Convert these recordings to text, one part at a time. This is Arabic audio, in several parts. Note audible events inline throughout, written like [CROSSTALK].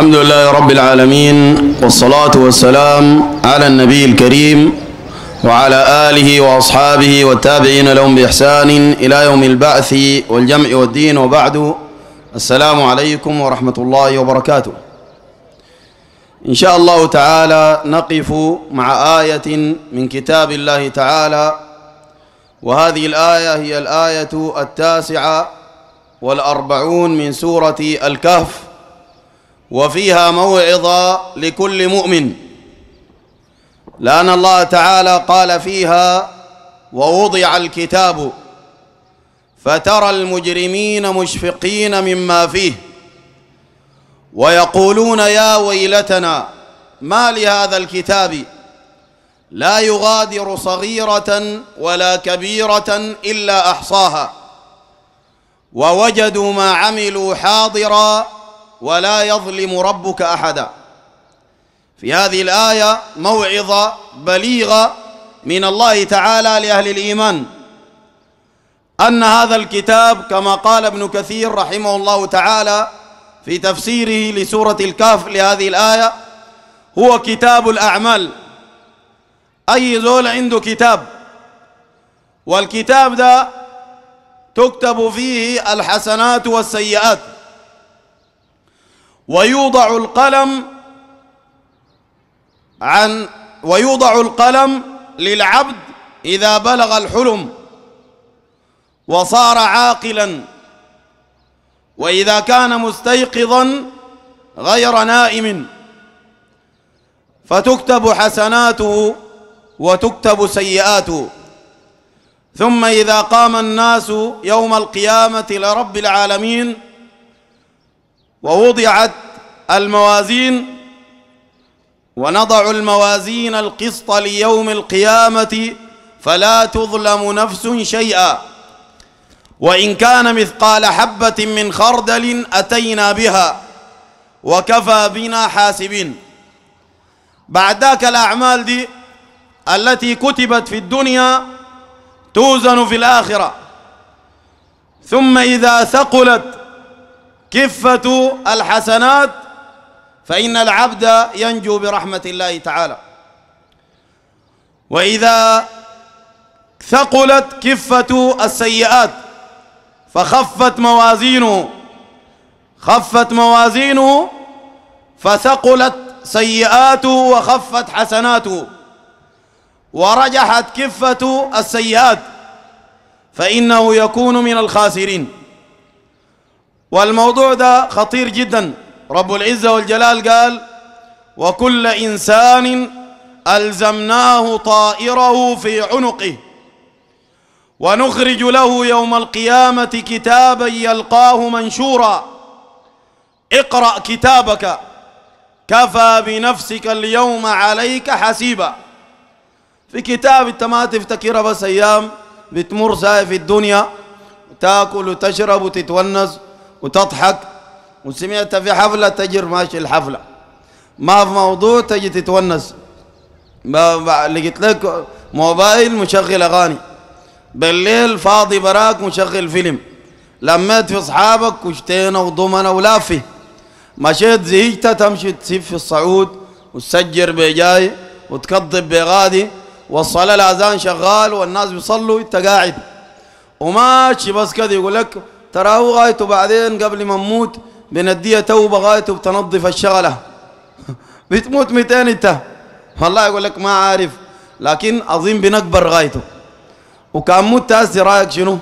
الحمد لله رب العالمين والصلاة والسلام على النبي الكريم وعلى آله وأصحابه والتابعين لهم بإحسان إلى يوم البعث والجمع والدين وبعد السلام عليكم ورحمة الله وبركاته إن شاء الله تعالى نقف مع آية من كتاب الله تعالى وهذه الآية هي الآية التاسعة والأربعون من سورة الكهف وفيها موعظة لكل مؤمن لأن الله تعالى قال فيها ووضع الكتاب فترى المجرمين مشفقين مما فيه ويقولون يا ويلتنا ما لهذا الكتاب لا يغادر صغيرة ولا كبيرة إلا أحصاها ووجدوا ما عملوا حاضرا ولا يظلم ربك أحدا في هذه الآية موعظة بليغة من الله تعالى لأهل الإيمان أن هذا الكتاب كما قال ابن كثير رحمه الله تعالى في تفسيره لسورة الكهف لهذه الآية هو كتاب الأعمال أي زول عنده كتاب والكتاب ده تكتب فيه الحسنات والسيئات ويوضع القلم عن ويوضع القلم للعبد إذا بلغ الحلم وصار عاقلا وإذا كان مستيقظا غير نائم فتكتب حسناته وتكتب سيئاته ثم إذا قام الناس يوم القيامة لرب العالمين ووضعت الموازين ونضع الموازين القسط ليوم القيامة فلا تظلم نفس شيئا وإن كان مثقال حبة من خردل أتينا بها وكفى بنا حاسبين بعد ذاك الأعمال دي التي كتبت في الدنيا توزن في الآخرة ثم إذا ثقلت كفة الحسنات فإن العبد ينجو برحمة الله تعالى وإذا ثقلت كفة السيئات فخفت موازينه خفت موازينه فثقلت سيئاته وخفت حسناته ورجحت كفة السيئات فإنه يكون من الخاسرين والموضوع ده خطير جدا رب العزة والجلال قال وكل إنسان ألزمناه طائره في عنقه ونخرج له يوم القيامة كتابا يلقاه منشورا اقرأ كتابك كفى بنفسك اليوم عليك حسيبا في كتاب انت ما تفتكرها بس ايام بتمر ساي في الدنيا تاكل وتشرب وتتونس وتضحك وسمعت في حفلة تجر ماشي الحفلة ما في موضوع تجي تتونس لقيت لك موبايل مشغل أغاني بالليل فاضي براك مشغل فيلم لميت في أصحابك وشتينا وضمنا ولافي مشيت زهجت تمشي تسيب في الصعود وتسجر بجاي وتكذب بغادي والصلاة الأذان شغال والناس بيصلوا أنت قاعد وماشي بس كذا يقول لك تراه غايته بعدين قبل ما نموت بنديها توبة غايته بتنظف الشغلة [LAUGHS] بتموت 200 انت والله يقول لك ما عارف لكن عظيم بنكبر غايته وكان مت هسي رايك شنو؟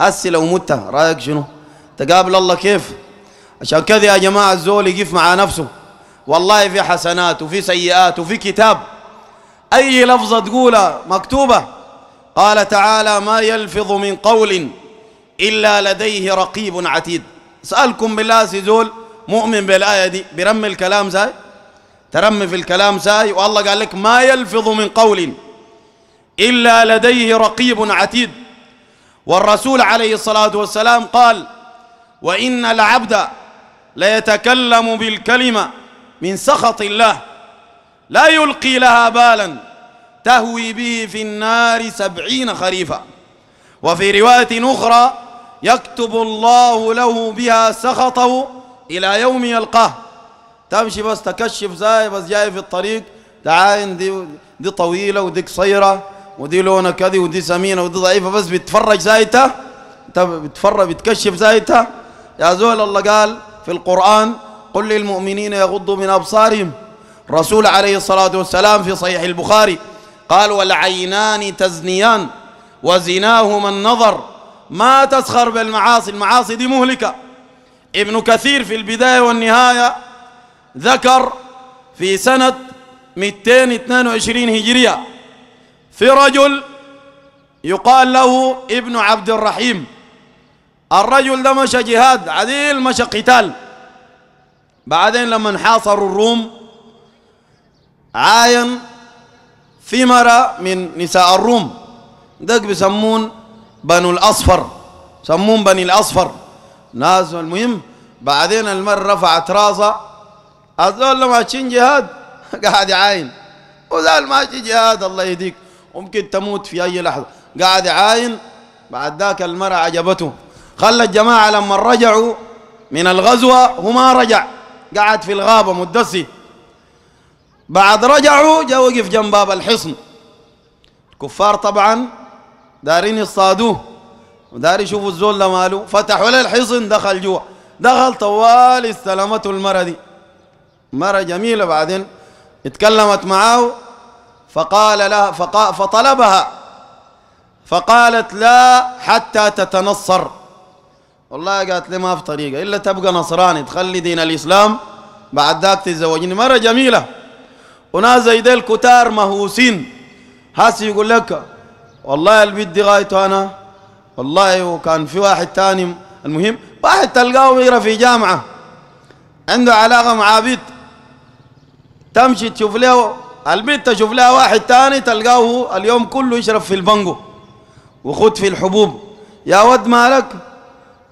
هسي لو مت رايك شنو؟ تقابل الله كيف؟ عشان كذا يا جماعة الزول يقف مع نفسه والله في حسنات وفي سيئات وفي كتاب أي لفظة تقولها مكتوبة قال تعالى ما يلفظ من قول إلا لديه رقيب عتيد سألكم بالله سيزول مؤمن بالآية دي برمي الكلام زاي ترمي في الكلام زاي والله قال لك ما يلفظ من قول إلا لديه رقيب عتيد والرسول عليه الصلاة والسلام قال وإن العبد ليتكلم بالكلمة من سخط الله لا يلقي لها بالا تهوي به في النار سبعين خريفا وفي رواية أخرى يكتب الله له بها سخطه إلى يوم يلقاه تمشي بس تكشف زي بس جاي في الطريق تعاين دي دي طويلة ودي قصيرة ودي لونها كذي ودي سمينة ودي ضعيفة بس بتفرج زايته بتفرج بتكشف زايته يا زول الله قال في القرآن قل للمؤمنين يغضوا من أبصارهم رسول عليه الصلاة والسلام في صحيح البخاري قال والعينان تزنيان وزناهما النظر ما تسخر بالمعاصي المعاصي دي مهلكة ابن كثير في البداية والنهاية ذكر في سنة 222 هجرية في رجل يقال له ابن عبد الرحيم الرجل ده مشى جهاد عديل مشى قتال بعدين لما حاصروا الروم عاين ثمرة من نساء الروم دق بيسمون بنو الأصفر سموهم بني الأصفر ناس المهم بعدين المر رفعت راسها هذول لما ماشيين جهاد [LAUGHS] قاعد يعاين وزال ماشي جهاد الله يهديك ممكن تموت في أي لحظة قاعد يعاين بعد ذاك المرأة عجبته خلى الجماعة لما رجعوا من الغزوة هو ما رجع قعد في الغابة مدسي بعد رجعوا جا وقف جنب باب الحصن الكفار طبعا دارين يصطادوه ودار يشوفوا الزول ده ماله فتحوا له الحصن دخل جوا دخل طوال استلمته المرة دي مرة جميلة بعدين اتكلمت معاه فقال لها فقا فطلبها فقالت لا حتى تتنصر والله قالت لي ما في طريقة إلا تبقى نصراني تخلي دين الإسلام بعد ذاك تتزوجني مرة جميلة وناس زي ديل كتار مهووسين هاسي يقول لك والله البيت دي غايته انا والله وكان في واحد تاني المهم واحد تلقاه بيقرا في جامعه عنده علاقه مع بيت تمشي تشوف له البيت تشوف لها واحد تاني تلقاه اليوم كله يشرب في البنجو وخد في الحبوب يا ود مالك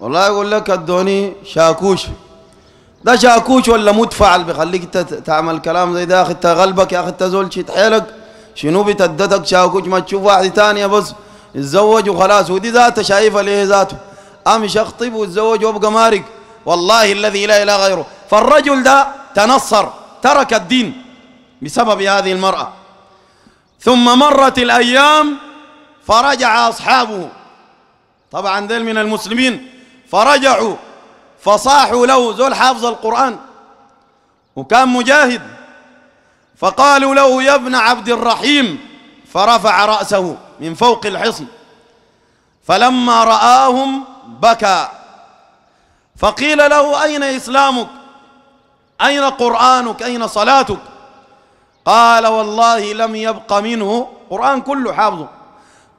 والله يقول لك ادوني شاكوش ده شاكوش ولا مدفع اللي بيخليك تعمل كلام زي ده يا اخي انت غلبك يا اخي انت زول شيت حيلك شنو بتددك شاكوش ما تشوف واحد ثاني بس اتزوج وخلاص ودي ذاته شايفة ليه ذاته أمش أخطب واتزوج وابقى مارق والله الذي لا إله غيره فالرجل ده تنصر ترك الدين بسبب هذه المرأة ثم مرت الأيام فرجع أصحابه طبعا ذل من المسلمين فرجعوا فصاحوا له زول حافظ القرآن وكان مجاهد فقالوا له يا ابن عبد الرحيم فرفع رأسه من فوق الحصن فلما رآهم بكى فقيل له أين إسلامك أين قرآنك أين صلاتك قال والله لم يبق منه قرآن كله حافظه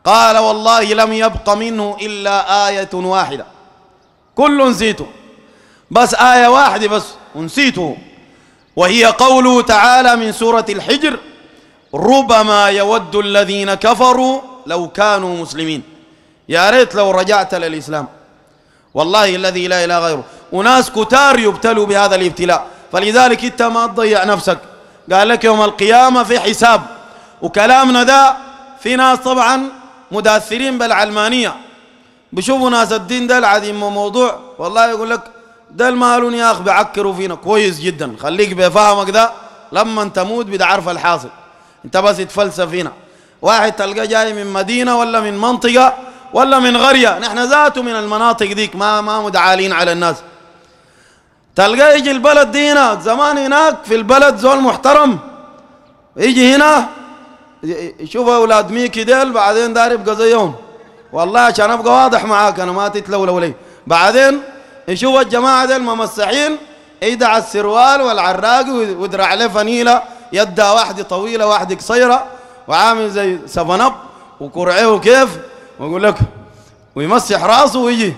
قال والله لم يبق منه إلا آية واحدة كل نسيته بس آية واحدة بس ونسيته وهي قوله تعالى من سورة الحجر ربما يود الذين كفروا لو كانوا مسلمين يا ريت لو رجعت للإسلام والله الذي لا إله غيره أناس كتار يبتلوا بهذا الابتلاء فلذلك أنت ما تضيع نفسك قال لك يوم القيامة في حساب وكلامنا ده في ناس طبعا مداثرين بالعلمانية بشوفوا ناس الدين ده العظيم موضوع والله يقول لك ده المالون يا اخ بيعكروا فينا كويس جدا خليك بفهمك ده لما تموت بتعرف الحاصل انت بس تفلسف فينا واحد تلقاه جاي من مدينه ولا من منطقه ولا من قريه نحن ذاته من المناطق ديك ما ما متعالين على الناس تلقاه يجي البلد دي هنا زمان هناك في البلد زول محترم يجي هنا يشوف اولاد ميكي ديل بعدين يبقى زيهم والله عشان ابقى واضح معاك انا ما تتلولوا لي بعدين يشوف الجماعة دي الممسحين يدع السروال والعراق ودرع عليه فنيلة يدها واحدة طويلة واحدة قصيرة وعامل زي سفنب وكرعيه كيف ويقول لك ويمسح راسه ويجي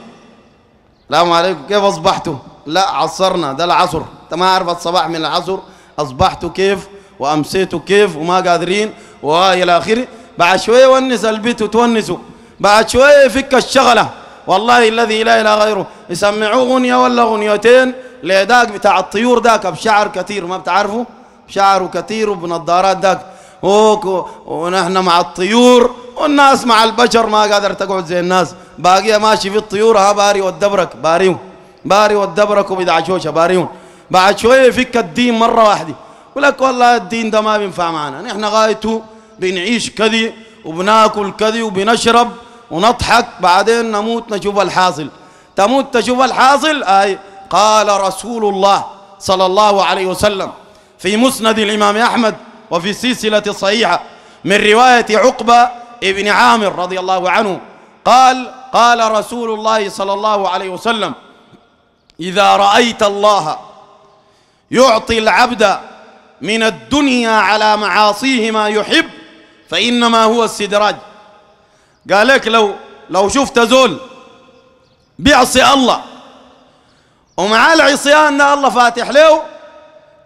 السلام عليكم كيف أصبحتوا؟ لا عصرنا ده العصر أنت ما عارف الصباح من العصر أصبحتوا كيف وأمسيتوا كيف وما قادرين وإلى آخره بعد شوية ونس البيت وتونسوا بعد شوية يفك الشغلة والله الذي لا إله غيره يسمعوه غنية ولا غنيتين لداك بتاع الطيور داك بشعر كثير ما بتعرفه شعره كثير وبنظارات داك اوك ونحن مع الطيور والناس مع البشر ما قادر تقعد زي الناس باقية ماشي في الطيور ها باري والدبرك باريهم باري والدبرك وبدع شوشة باريهم بعد شوية فك الدين مرة واحدة ولك والله الدين ده ما بينفع معنا نحن غايته بنعيش كذي وبناكل كذي وبنشرب ونضحك بعدين نموت نشوف الحاصل تموت تشوف الحاصل أي قال رسول الله صلى الله عليه وسلم في مسند الإمام أحمد وفي السلسلة الصحيحة من رواية عقبة ابن عامر رضي الله عنه قال قال رسول الله صلى الله عليه وسلم إذا رأيت الله يعطي العبد من الدنيا على معاصيه ما يحب فإنما هو السدراج قال لك لو لو شفت زول بيعصي الله ومع العصيان الله فاتح له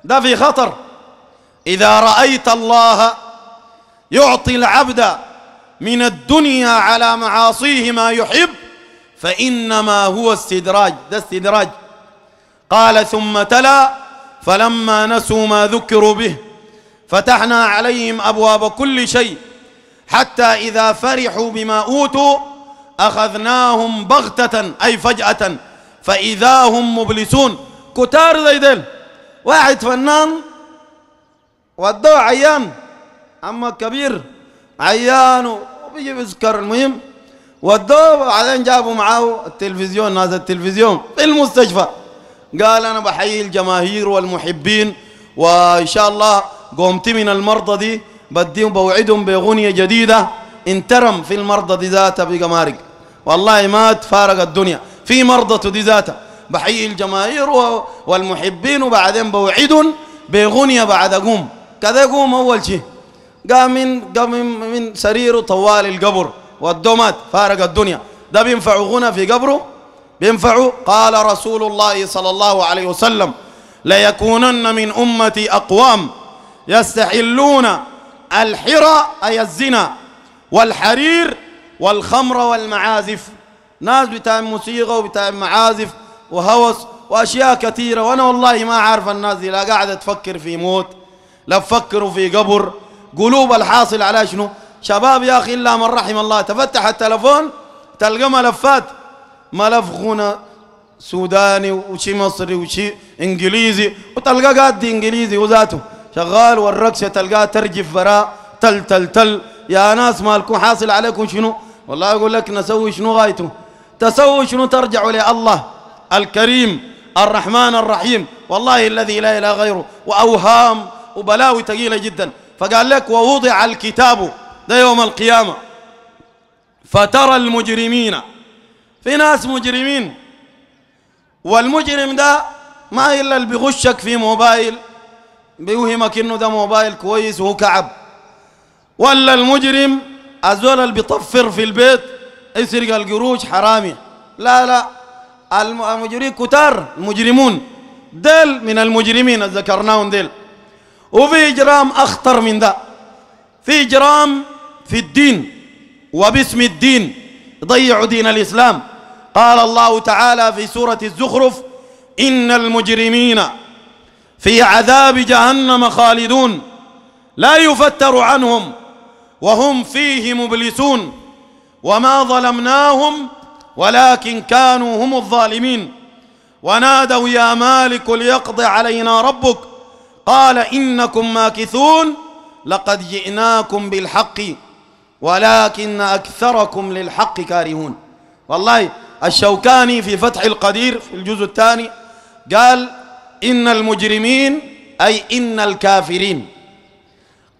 ده في خطر إذا رأيت الله يعطي العبد من الدنيا على معاصيه ما يحب فإنما هو استدراج ده استدراج قال ثم تلا فلما نسوا ما ذكروا به فتحنا عليهم أبواب كل شيء حتى إذا فرحوا بما أوتوا أخذناهم بغتة أي فجأة فإذا هم مبلسون كتار زي ديل واحد فنان ودوه عيان أما كبير عيان وبيجي بيذكر المهم ودوه وبعدين جابوا معاه التلفزيون ناس التلفزيون في المستشفى قال أنا بحيي الجماهير والمحبين وإن شاء الله قومتي من المرضى دي بديهم بوعدهم بغنية جديدة انترم في المرضى دي ذاتها بقمارق والله مات فارق الدنيا في مرضى دي ذاتها بحيي الجماهير والمحبين وبعدين بوعدهم بغنية بعد قوم كذا قوم أول شيء قام من قام من سريره طوال القبر والدمات فارق الدنيا ده بينفعوا غنى في قبره بينفعوا قال رسول الله صلى الله عليه وسلم ليكونن من أمتي أقوام يستحلون الحرى أي الزنا والحرير والخمر والمعازف ناس بتاع موسيقى وبتاع معازف وهوس وأشياء كثيرة وأنا والله ما عارف الناس دي لا قاعدة تفكر في موت لا تفكروا في قبر قلوب الحاصل على شنو شباب يا أخي إلا من رحم الله تفتح التلفون تلقى ملفات ملف غنى سوداني وشي مصري وشي إنجليزي وتلقى قاد إنجليزي وذاته شغال والرقصه تلقاه ترجف براء تل تل تل يا ناس مالكم حاصل عليكم شنو والله يقول لك نسوي شنو غايته تسوي شنو ترجعوا لله الكريم الرحمن الرحيم والله الذي لا إله غيره وأوهام وبلاوي ثقيلة جدا فقال لك ووضع الكتاب ده يوم القيامة فترى المجرمين في ناس مجرمين والمجرم ده ما إلا اللي بيغشك في موبايل بيوهمك انه ده موبايل كويس وهو كعب ولا المجرم الزول اللي بيطفر في البيت يسرق القروش حرامي لا لا المجرمين كتار المجرمون ديل من المجرمين ذكرناهم ديل وفي اجرام اخطر من ده في اجرام في الدين وباسم الدين ضيعوا دين الاسلام قال الله تعالى في سوره الزخرف ان المجرمين في عذاب جهنم خالدون لا يفتر عنهم وهم فيه مبلسون وما ظلمناهم ولكن كانوا هم الظالمين ونادوا يا مالك ليقض علينا ربك قال إنكم ماكثون لقد جئناكم بالحق ولكن أكثركم للحق كارهون والله الشوكاني في فتح القدير في الجزء الثاني قال إن المجرمين أي إن الكافرين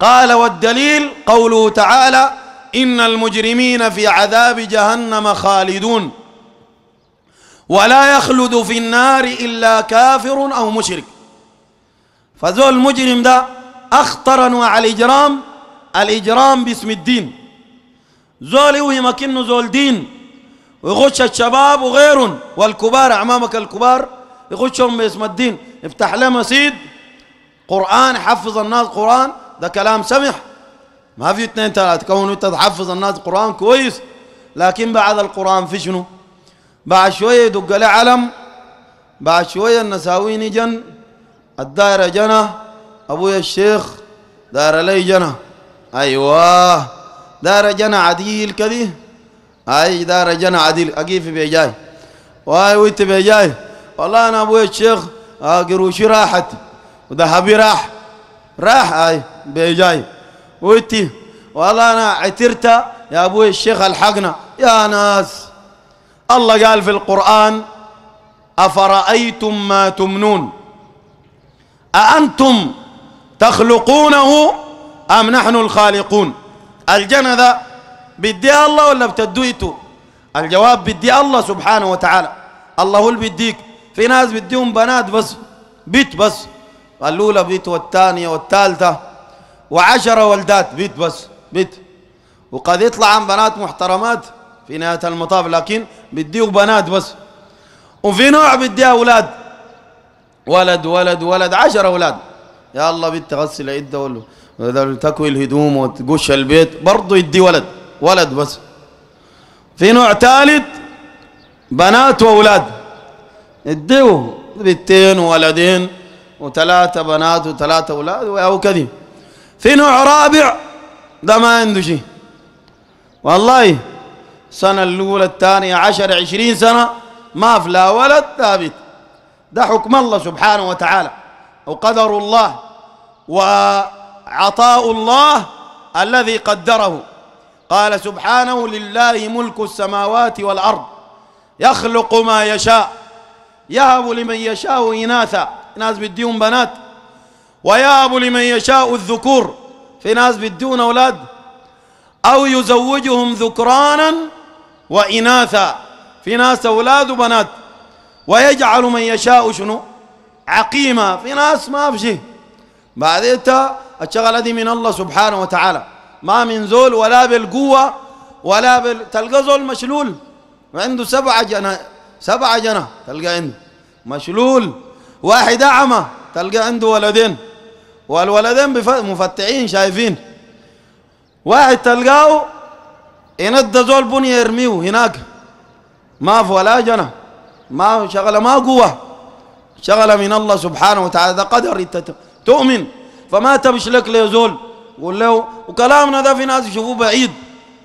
قال والدليل قوله تعالى إن المجرمين في عذاب جهنم خالدون ولا يخلد في النار إلا كافر أو مشرك فذو المجرم ده أخطر أنواع الإجرام الإجرام باسم الدين زول يوهم إنه زول دين ويغش الشباب وغيرهم والكبار أمامك الكبار يغشهم باسم الدين افتح له مسجد قرآن حفظ الناس قرآن ده كلام سمح ما في اثنين ثلاثة كونه انت تحفظ الناس قرآن كويس لكن بعد القرآن في شنو بعد شوية يدق له علم بعد شوية النساوين جن الدائرة جنى أبويا الشيخ دار لي جنى أيوة دار جنى عديل كذي أي دار جنى عديل اقيفي بيجاي واي ويت بيجاي والله أنا أبويا الشيخ قروشي راحت وذهبي راح راح اي بيجاي ويتي والله انا عترت يا ابوي الشيخ الحقنا يا ناس الله قال في القرآن أفرأيتم ما تمنون أأنتم تخلقونه أم نحن الخالقون الجنة ذا بدي الله ولا بتدويته الجواب بدي الله سبحانه وتعالى الله هو اللي بيديك في ناس بديهم بنات بس بيت بس الأولى بيت والثانية والثالثة وعشرة ولدات بيت بس بيت وقد يطلع عن بنات محترمات في نهاية المطاف لكن بديه بنات بس وفي نوع بديه أولاد ولد ولد ولد عشرة أولاد يا الله بيت تغسل عدة تكوي الهدوم وتقش البيت برضه يدي ولد ولد بس في نوع ثالث بنات وأولاد اديه بنتين ولدين وثلاثة بنات وثلاثة أولاد أو كذي في نوع رابع ده ما عنده شيء والله سنة الأولى الثانية عشر عشرين سنة ما في لا ولد ثابت ده حكم الله سبحانه وتعالى وقدر الله وعطاء الله الذي قدره قال سبحانه لله ملك السماوات والأرض يخلق ما يشاء يهب لمن يشاء إناثا في ناس بديهم بنات ويهب لمن يشاء الذكور في ناس بدون أولاد أو يزوجهم ذكرانا وإناثا في ناس أولاد وبنات ويجعل من يشاء شنو عقيمة في ناس ما في شيء بعدين الشغلة دي من الله سبحانه وتعالى ما من زول ولا بالقوة ولا بال... تلقى زول مشلول وعنده سبعة جنا... سبعة جنة تلقى عنده مشلول واحد أعمى تلقى عنده ولدين والولدين مفتعين شايفين واحد تلقاه يند زول بني يرميه هناك ما في ولا جنة ما شغلة ما قوة شغلة من الله سبحانه وتعالى ده قدر تؤمن فما تبشلك لك زول قول له وكلامنا ده في ناس يشوفوه بعيد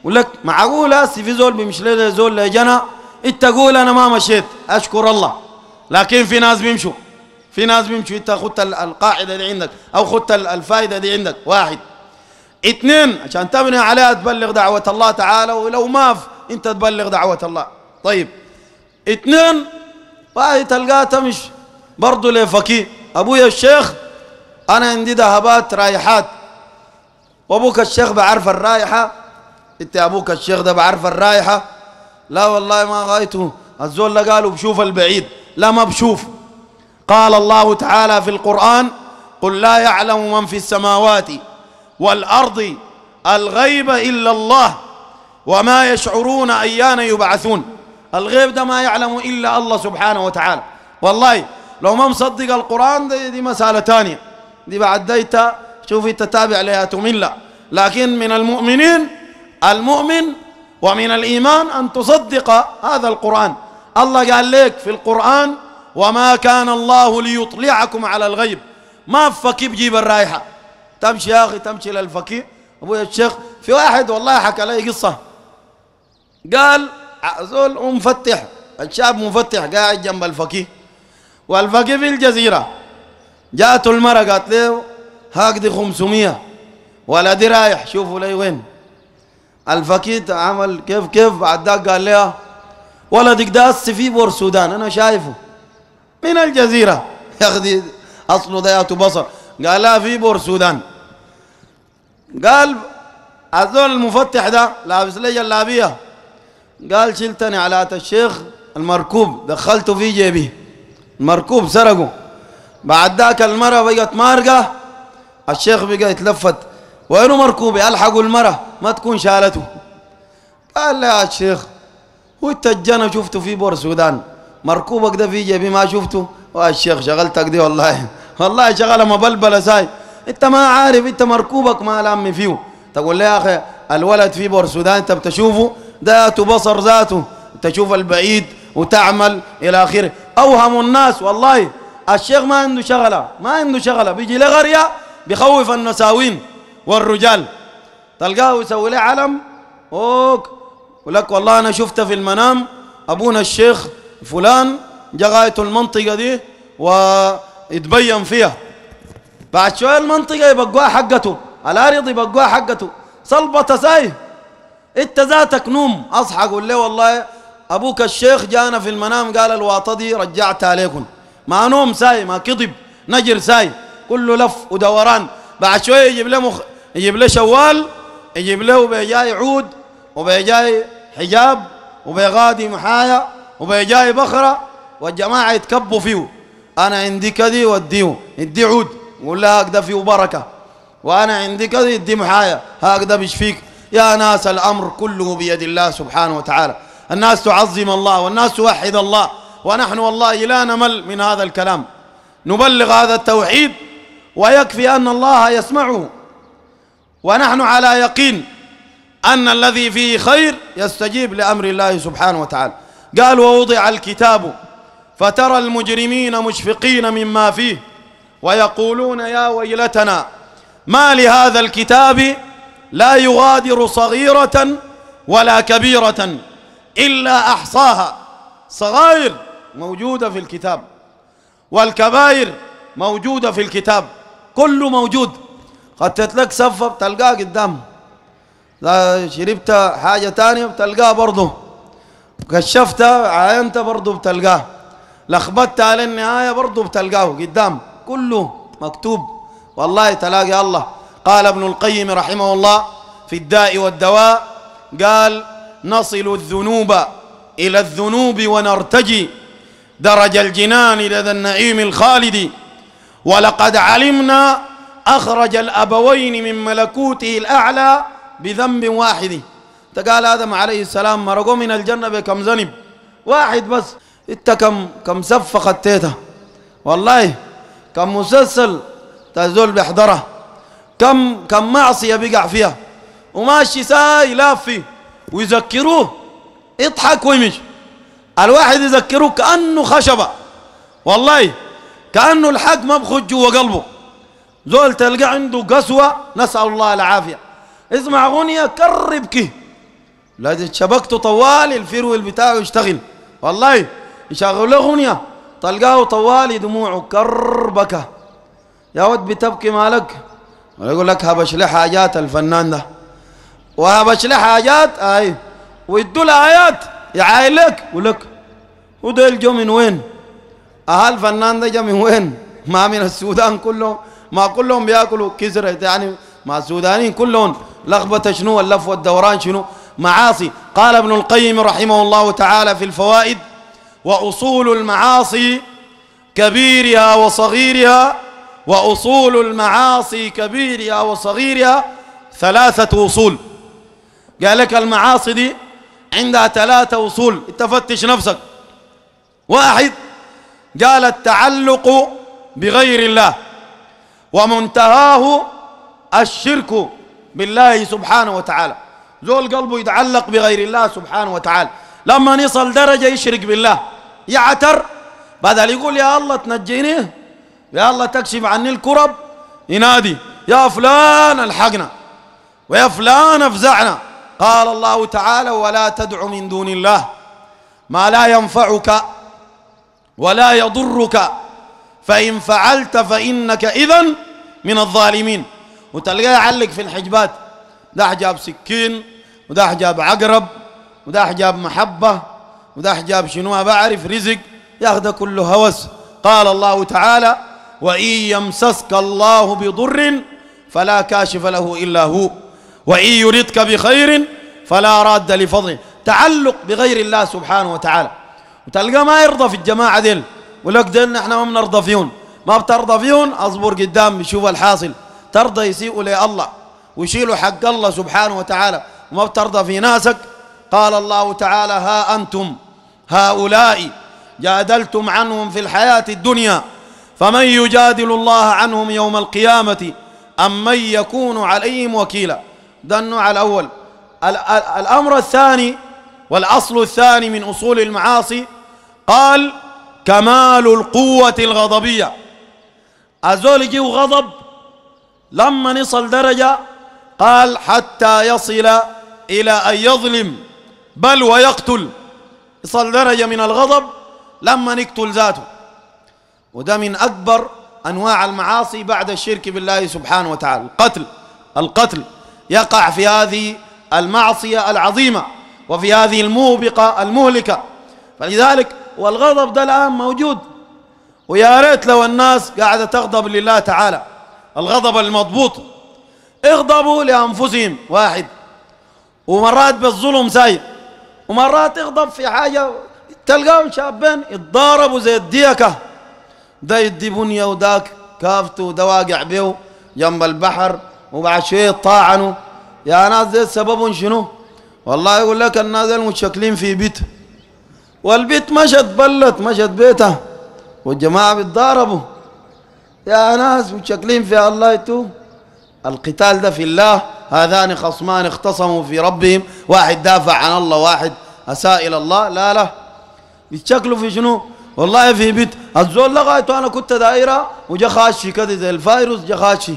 يقول لك معقول هسه في زول بيمشي له زول جنة انت قول انا ما مشيت اشكر الله لكن في ناس بيمشوا في ناس بيمشوا انت خدت القاعده دي عندك او خدت الفائده دي عندك واحد اثنين عشان تبني عليها تبلغ دعوه الله تعالى ولو ما انت تبلغ دعوه الله طيب اثنين واحد تلقاه تمشي برضه لفكي ابويا الشيخ انا عندي ذهبات رايحات وابوك الشيخ بعرف الرايحه انت ابوك الشيخ ده بعرف الرايحه لا والله ما غايته الزول قالوا بشوف البعيد لا ما بشوف قال الله تعالى في القرآن قل لا يعلم من في السماوات والأرض الغيب إلا الله وما يشعرون أيان يبعثون الغيب ده ما يعلم إلا الله سبحانه وتعالى والله لو ما مصدق القرآن دي, دي مسألة تانية دي بعد ديتا شوف تتابع لها تملا لكن من المؤمنين المؤمن ومن الإيمان أن تصدق هذا القرآن الله قال لك في القرآن وما كان الله ليطلعكم على الغيب ما فكي بجيب الرائحة تمشي يا أخي تمشي للفكي أبويا الشيخ في واحد والله حكى لي قصة قال زول مفتح الشاب مفتح قاعد جنب الفكي والفكي في الجزيرة جاءت المرة قالت له دي 500 ولا دي رايح شوفوا لي وين الفكيت عمل كيف كيف بعد ذاك قال لها آه، ولدك ده في بور السودان انا شايفه من الجزيره ياخذ اصله ضيعته بصر قال لها في بور السودان قال الزول المفتح ده لابس لي جلابيه قال شلتني على الشيخ المركوب دخلته في جيبي المركوب سرقه بعد ذاك المره بقت مارقه الشيخ بقى يتلفت وينو مركوبي ألحقوا المرة ما تكون شالته قال له يا شيخ هو التجانة شفته في بور السودان مركوبك ده في جيبي ما شفته والشيخ شغلتك دي والله والله شغلة مبلبلة ساي انت ما عارف انت مركوبك ما لامي فيه تقول لي يا اخي الولد في بور السودان انت بتشوفه ذاته بصر ذاته تشوف البعيد وتعمل الى اخره اوهم الناس والله الشيخ ما عنده شغله ما عنده شغله بيجي لغريه بيخوف النساوين والرجال تلقاه يسوي له علم اوك ولك والله انا شفته في المنام ابونا الشيخ فلان غايته المنطقة دي ويتبين فيها بعد شوية المنطقة يبقوها حقته الأرض يبقوها حقته صلبة ساي انت ذاتك نوم اصحى قول له والله ابوك الشيخ جانا في المنام قال الواطة دي رجعتها عليكم ما نوم ساي ما كذب نجر ساي كله لف ودوران بعد شوية يجيب له مخ... يجيب له شوال يجيب له وبيجاي عود وبيجاي حجاب وبيغادي محايا وبيجاي بخرة والجماعة يتكبوا فيه أنا عندي كذي وديه يدي عود قول له هكذا فيه بركة وأنا عندي كذي يدي محايا هكذا بيشفيك يا ناس الأمر كله بيد الله سبحانه وتعالى الناس تعظم الله والناس توحد الله ونحن والله لا نمل من هذا الكلام نبلغ هذا التوحيد ويكفي أن الله يسمعه ونحن على يقين أن الذي فيه خير يستجيب لأمر الله سبحانه وتعالى قال ووضع الكتاب فترى المجرمين مشفقين مما فيه ويقولون يا ويلتنا ما لهذا الكتاب لا يغادر صغيرة ولا كبيرة إلا أحصاها صغائر موجودة في الكتاب والكبائر موجودة في الكتاب كل موجود خطيت لك صفة بتلقاه قدام لا شربت حاجة تانية بتلقاه برضه كشفت عاينت برضه بتلقاه لخبطت على النهاية برضه بتلقاه قدام كله مكتوب والله تلاقي الله قال ابن القيم رحمه الله في الداء والدواء قال نصل الذنوب إلى الذنوب ونرتجي درج الجنان لدى النعيم الخالد ولقد علمنا أخرج الأبوين من ملكوته الأعلى بذنب واحد تقال آدم عليه السلام مرقوا من الجنة بكم ذنب واحد بس انت كم كم سفة خطيتها والله كم مسلسل تزول بحضره كم كم معصية بقع فيها وماشي ساي لافي ويذكروه اضحك ويمش الواحد يذكروه كأنه خشبة والله كأنه الحق ما بخج جوا قلبه زول تلقى عنده قسوة نسأل الله العافية اسمع أغنية كرب كه لازم شبكته طوال الفيرويل بتاعه يشتغل والله يشغل أغنية تلقاه طوال دموعه كربكة يا ود بتبكي مالك يقول لك هبش لي حاجات الفنان ده وهبش لي حاجات اي ويدوا له ايات يعايلك ولك وديل جو من وين اهل الفنان ده جا من وين ما من السودان كله ما كلهم بياكلوا كزر يعني مع السودانيين كلهم لخبطة شنو اللف والدوران شنو معاصي قال ابن القيم رحمه الله تعالى في الفوائد وأصول المعاصي كبيرها وصغيرها وأصول المعاصي كبيرها وصغيرها ثلاثة أصول قال لك المعاصي دي عندها ثلاثة أصول تفتش نفسك واحد قال التعلق بغير الله ومنتهاه الشرك بالله سبحانه وتعالى زول قلبه يتعلق بغير الله سبحانه وتعالى لما نصل درجة يشرك بالله يعتر بدل يقول يا الله تنجيني يا الله تكشف عني الكرب ينادي يا فلان الحقنا ويا فلان افزعنا قال الله تعالى ولا تدع من دون الله ما لا ينفعك ولا يضرك فإن فعلت فإنك إذا من الظالمين وتلقاه يعلق في الحجبات ده حجاب سكين وده حجاب عقرب وده حجاب محبة وده حجاب شنو ما بعرف رزق ياخذ كله هوس قال الله تعالى وإن يمسسك الله بضر فلا كاشف له إلا هو وإن يردك بخير فلا راد لفضله تعلق بغير الله سبحانه وتعالى وتلقى ما يرضى في الجماعة ديل ولك ده احنا ما بنرضى فيهم ما بترضى فيهم اصبر قدام يشوف الحاصل ترضى يسيئوا لي الله ويشيلوا حق الله سبحانه وتعالى وما بترضى في ناسك قال الله تعالى ها أنتم هؤلاء جادلتم عنهم في الحياة الدنيا فمن يجادل الله عنهم يوم القيامة أم من يكون عليهم وكيلا ده النوع الأول الأمر الثاني والأصل الثاني من أصول المعاصي قال كمال القوة الغضبية أزول جيو غضب لما نصل درجة قال حتى يصل إلى أن يظلم بل ويقتل يصل درجة من الغضب لما نقتل ذاته وده من أكبر أنواع المعاصي بعد الشرك بالله سبحانه وتعالى القتل القتل يقع في هذه المعصية العظيمة وفي هذه الموبقة المهلكة فلذلك والغضب ده الآن موجود ويا ريت لو الناس قاعدة تغضب لله تعالى الغضب المضبوط اغضبوا لأنفسهم واحد ومرات بالظلم سايب ومرات اغضب في حاجة تلقاهم شابين يتضاربوا زي الديكة ده يدي بنية وذاك كافته وده واقع بيه جنب البحر وبعد شوية طاعنوا يا ناس ده سببهم شنو والله يقول لك الناس المتشكلين في بيت والبيت مشت بلت مشت بيتها والجماعة بيتضاربوا يا ناس متشكلين في الله تو القتال ده في الله هذان خصمان اختصموا في ربهم واحد دافع عن الله واحد أساء إلى الله لا لا بيتشكلوا في شنو والله في بيت الزول لغايته أنا كنت دائرة وجا خاشي كده زي الفيروس جا خاشي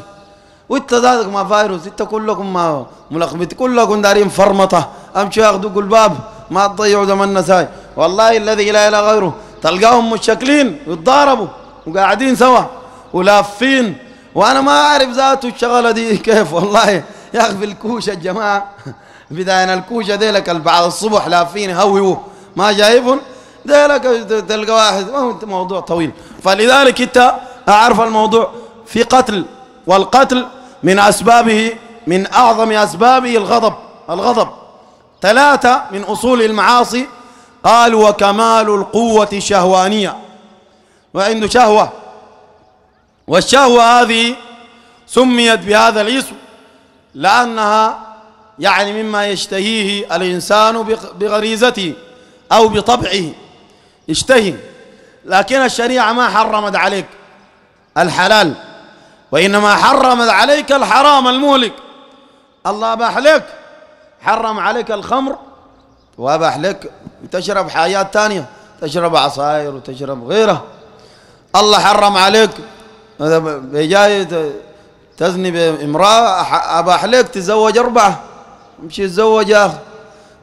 وانت ذاتك ما فيروس انت كلكم ما ملخبط كلكم دارين فرمطة امشي اخذوا باب ما تضيعوا زمننا ساي والله الذي لا إله غيره تلقاهم متشكلين يتضاربوا وقاعدين سوا ولافين وأنا ما أعرف ذاته الشغلة دي كيف والله يا أخي في الكوشة الجماعة بداية الكوشة دي لك بعد الصبح لافين هوهو ما جايبهم دي لك تلقى واحد موضوع طويل فلذلك أنت أعرف الموضوع في قتل والقتل من أسبابه من أعظم أسبابه الغضب الغضب ثلاثة من أصول المعاصي قال وكمال القوة شهوانية وعنده شهوة والشهوة هذه سميت بهذا الاسم لأنها يعني مما يشتهيه الإنسان بغريزته أو بطبعه يشتهي لكن الشريعة ما حرمت عليك الحلال وإنما حرمت عليك الحرام المهلك الله باح لك حرم عليك الخمر وابح لك تشرب حاجات ثانيه تشرب عصاير وتشرب غيره الله حرم عليك جاي تزني بامراه اباح لك تزوج اربعه امشي تزوج يا اخي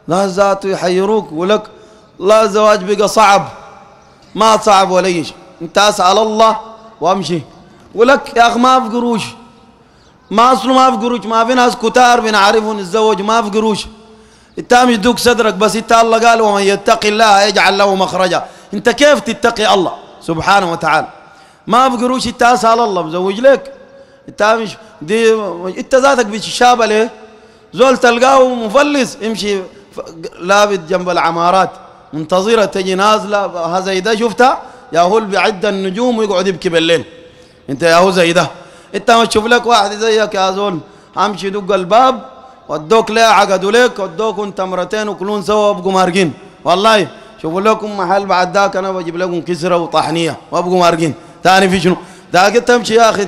لا ذاته يحيروك ولك لا الزواج بقى صعب ما صعب ولا شيء انت اسال الله وامشي ولك يا اخي ما في قروش ما اصله ما في قروش ما في ناس كتار بنعرفهم يتزوج ما في قروش التام يدوك صدرك بس انت الله قال ومن يتقي الله يجعل له مخرجا انت كيف تتقي الله سبحانه وتعالى ما بقروش انت اسال الله مزوج لك انت مش دي انت ذاتك بتشابه ليه زول تلقاه مفلس يمشي لابد جنب العمارات منتظرة تجي نازلة زي ده شفتها يا هو اللي بيعد النجوم ويقعد يبكي بالليل انت يا هو زي ده انت ما تشوف لك واحد زيك يا زول امشي دق الباب ودوك لا عقدوا لك ودوك انت مرتين وكلون سوا وابقوا مارقين والله شوفوا لكم محل بعد ذاك انا بجيب لكم كسره وطحنيه وابقوا مارقين ثاني في شنو ذاك تمشي يا اخي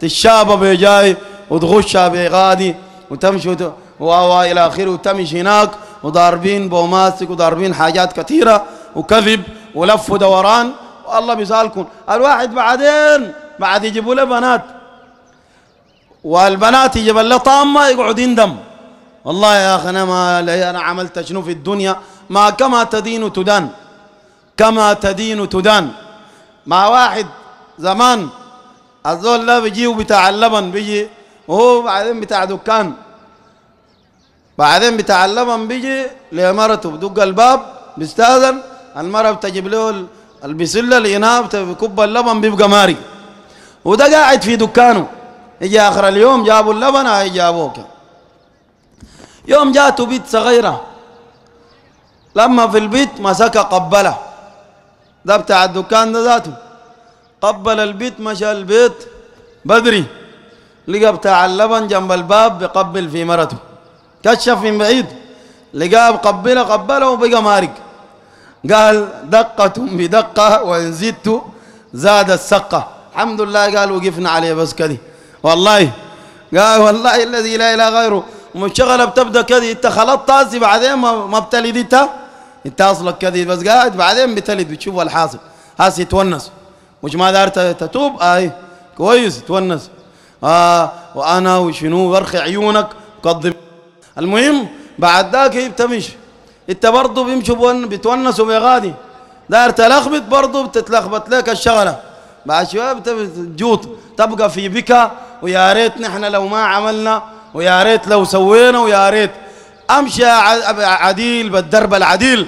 تشابه بجاي وتغشها بغادي وتمشي وت... واوا الى اخره وتمشي هناك وضاربين بوماسك وضاربين حاجات كثيره وكذب ولف ودوران والله بيسالكم الواحد بعدين بعد يجيبوا له بنات والبنات يجيب له طامه يقعد يندم والله يا أخي أنا, ما أنا عملت شنو في الدنيا ما كما تدين تدان كما تدين تدان مع واحد زمان الزول ده بيجي بتاع اللبن بيجي وهو بعدين بتاع دكان بعدين بتاع اللبن بيجي لمرته بدق الباب بيستاذن المرة بتجيب له البسلة الإناء بكب اللبن بيبقى ماري وده قاعد في دكانه يجي آخر اليوم جابوا اللبن هاي جابوك يوم جاته بيت صغيرة لما في البيت مسك قبله ده بتاع الدكان ده ذاته قبل البيت مشى البيت بدري لقى بتاع اللبن جنب الباب بقبل في مرته كشف من بعيد لقاه قبله قبله وبقى مارق قال دقة بدقة وإن زدت زاد السقة الحمد لله قال وقفنا عليه بس كده والله قال والله الذي لا إله غيره ومشغلة بتبدا كذي انت خلطت تاسي بعدين ما بتلد انت انت اصلك كذي بس قاعد بعدين بتلد بتشوف الحاصل هاسي تونس مش ما دارت تتوب اي آه كويس تونس آه وانا وشنو برخي عيونك قضي المهم بعد ذاك بتمشي انت برضه بيمشوا بتونسوا غادي داير تلخبط برضه بتتلخبط لك الشغله بعد شويه بتجوط تبقى في بكا ويا ريت نحن لو ما عملنا ويا ريت لو سوينا ويا ريت امشي عديل بالدرب العديل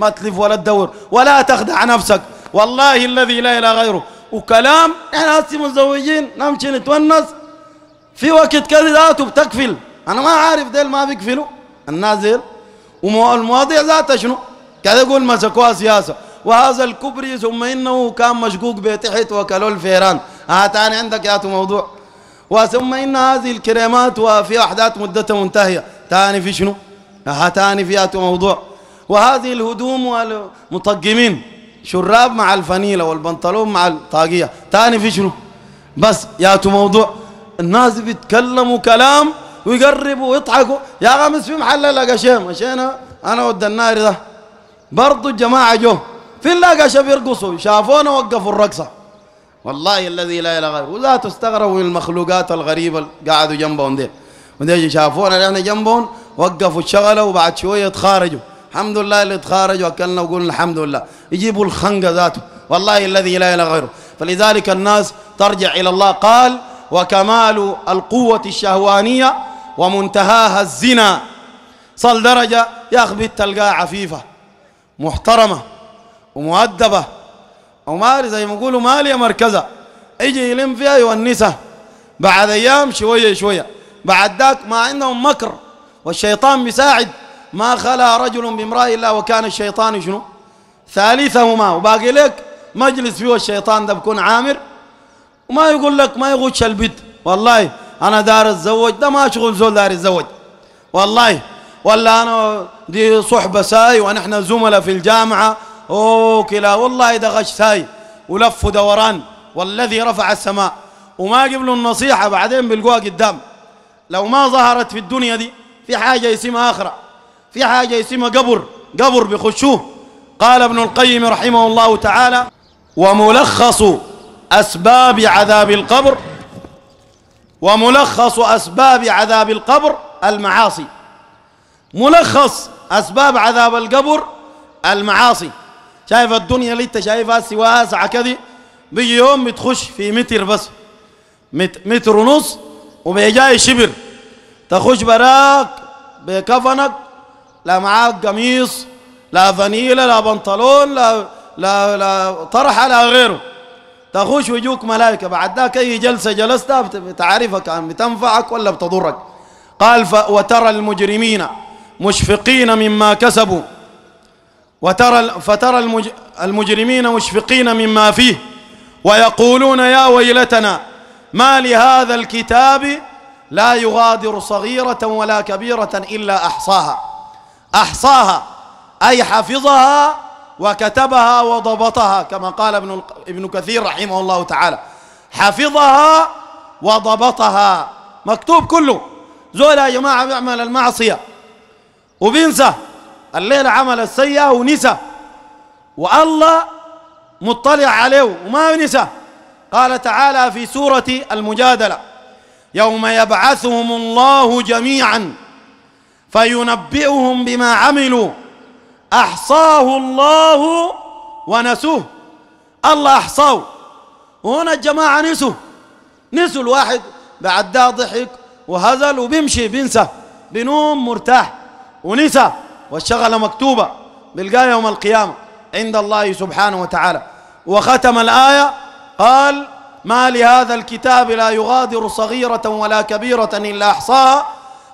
ما تلف ولا تدور ولا تخدع نفسك والله الذي لا اله غيره وكلام احنا هسي متزوجين نمشي نتونس في وقت كذا ذاته بتقفل انا ما عارف ديل ما بيقفلوا الناس والمواضيع ذاتها شنو كذا يقول مسكوها سياسه وهذا الكبري ثم انه كان مشقوق بتحت وكلوا الفيران ها آه، تاني عندك يا موضوع وثم إن هذه الكريمات وفي أحداث مدتها منتهية تاني في شنو تاني في موضوع وهذه الهدوم والمطقمين شراب مع الفنيلة والبنطلون مع الطاقية تاني في شنو بس ياتوا موضوع الناس بيتكلموا كلام ويقربوا ويضحكوا يا غمس في محل لقى شيء مشينا انا ود النار ده برضه الجماعه جو في لقى شيء بيرقصوا شافونا وقفوا الرقصه والله الذي لا اله غيره ولا تستغربوا من المخلوقات الغريبه اللي قعدوا جنبهم دي وذي شافونا نحن جنبهم وقفوا الشغله وبعد شويه تخارجوا الحمد لله اللي تخارجوا اكلنا وقلنا الحمد لله يجيبوا الخنقه ذاته والله الذي لا اله غيره فلذلك الناس ترجع الى الله قال وكمال القوه الشهوانيه ومنتهاها الزنا صل درجه يا اخ بنت تلقاها عفيفه محترمه ومؤدبه عماري زي ما يقولوا مالي مركزة يجي يلم فيها يونسها بعد أيام شوية شوية بعد ذاك ما عندهم مكر والشيطان بيساعد ما خلا رجل بامرأة إلا وكان الشيطان شنو ثالثهما وباقي لك مجلس فيه الشيطان ده بكون عامر وما يقول لك ما يغش البيت والله أنا دار أتزوج ده ما شغل زول دار يتزوج والله ولا أنا دي صحبة ساي ونحن زملاء في الجامعة أوه كلا والله إذا غشتاي ولف دوران والذي رفع السماء وما قبلوا النصيحة بعدين بلقوها قدام لو ما ظهرت في الدنيا دي في حاجة اسمها آخرة في حاجة اسمها قبر قبر بخشوه قال ابن القيم رحمه الله تعالى وملخص أسباب عذاب القبر وملخص أسباب عذاب القبر المعاصي ملخص أسباب عذاب القبر المعاصي شايف الدنيا اللي انت شايفها واسعه كده بيجي يوم بتخش في متر بس متر ونص وبيجاي شبر تخش براك بكفنك لا معاك قميص لا فانيلا لا بنطلون لا لا لا طرحه لا غيره تخش ويجوك ملائكه بعد ذاك اي جلسه جلستها بتعرفك عن بتنفعك ولا بتضرك قال وترى المجرمين مشفقين مما كسبوا وترى فترى المجرمين مشفقين مما فيه ويقولون يا ويلتنا ما لهذا الكتاب لا يغادر صغيرة ولا كبيرة إلا أحصاها أحصاها أي حفظها وكتبها وضبطها كما قال ابن ابن كثير رحمه الله تعالى حفظها وضبطها مكتوب كله زول يا جماعة بيعمل المعصية وبينسى الليلة عمل السيئة ونسى والله مطلع عليه وما نسى قال تعالى في سورة المجادلة يوم يبعثهم الله جميعا فينبئهم بما عملوا أحصاه الله ونسوه الله أحصاه وهنا الجماعة نسوا نسوا الواحد بعد ضحك وهزل وبيمشي بينسى بنوم مرتاح ونسى والشغلة مكتوبة بلقاها يوم القيامة عند الله سبحانه وتعالى وختم الآية قال ما لهذا الكتاب لا يغادر صغيرة ولا كبيرة إلا أحصاها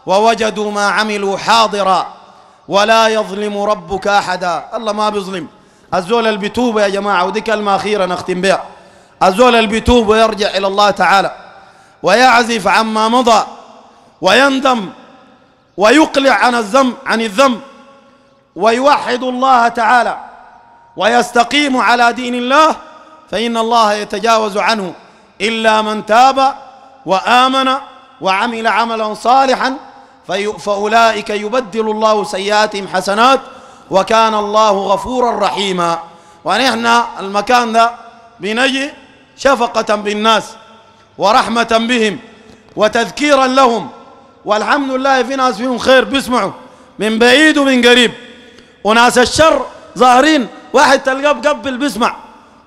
ووجدوا ما عملوا حاضرا ولا يظلم ربك أحدا الله ما بيظلم الزول اللي بيتوب يا جماعة ودي كلمة أخيرة نختم بها الزول اللي بيتوب ويرجع إلى الله تعالى ويعزف عما مضى ويندم ويقلع عن الذنب عن الذنب ويوحد الله تعالى ويستقيم على دين الله فإن الله يتجاوز عنه إلا من تاب وآمن وعمل عملا صالحا فأولئك يبدل الله سيئاتهم حسنات وكان الله غفورا رحيما ونحن المكان ده بنجي شفقة بالناس ورحمة بهم وتذكيرا لهم والحمد لله في ناس فيهم خير بيسمعوا من بعيد ومن قريب وناس الشر ظاهرين واحد تلقاه بقبل بيسمع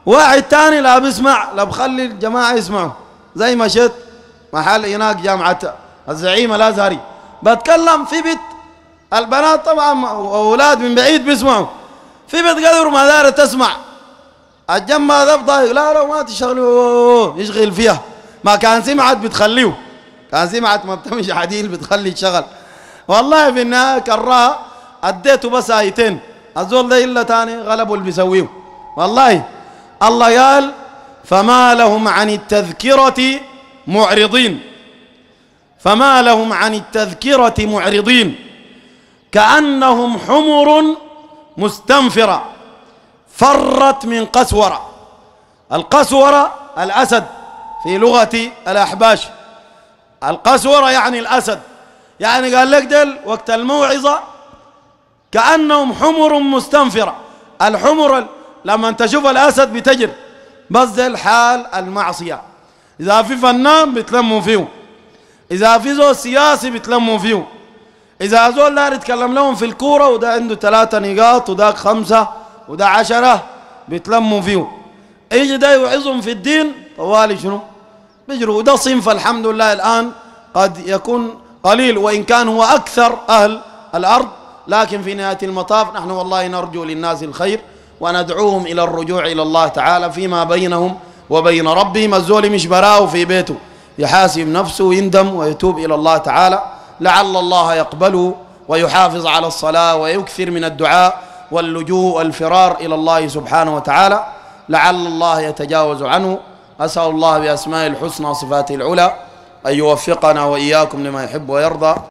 واحد تاني لا بيسمع لا بخلي الجماعة يسمعوا زي ما شفت محل هناك جامعة الزعيم الأزهري بتكلم في بيت البنات طبعا أولاد من بعيد بيسمعوا في بيت قدر ما دار تسمع الجمع هذا بضايق لا لا ما تشغلوا يشغل فيها ما كان سمعت بتخليه كان سمعت ما بتمشي عديل بتخلي تشغل والله في النهاية كراه أديتوا بس آيتين أزول ده إلا تاني غلبوا اللي بيسويه والله الله قال فما لهم عن التذكرة معرضين فما لهم عن التذكرة معرضين كأنهم حمر مستنفرة فرت من قسورة القسورة الأسد في لغة الأحباش القسورة يعني الأسد يعني قال لك دل وقت الموعظة كأنهم حمر مستنفرة الحمر لما تشوف الأسد بتجر بس ذي الحال المعصية إذا في فنان بتلموا فيه إذا في زول سياسي بتلموا فيه إذا زول دار يتكلم لهم في الكورة وده عنده ثلاثة نقاط وده خمسة وده عشرة بتلموا فيه يجي ده يوعظهم في الدين طوالي شنو بيجروا وده صنف الحمد لله الآن قد يكون قليل وإن كان هو أكثر أهل الأرض لكن في نهاية المطاف نحن والله نرجو للناس الخير وندعوهم إلى الرجوع إلى الله تعالى فيما بينهم وبين ربهم الزول مش براه في بيته يحاسب نفسه ويندم ويتوب إلى الله تعالى لعل الله يقبله ويحافظ على الصلاة ويكثر من الدعاء واللجوء والفرار إلى الله سبحانه وتعالى لعل الله يتجاوز عنه أسأل الله بأسماء الحسنى وصفاته العلى أن يوفقنا وإياكم لما يحب ويرضى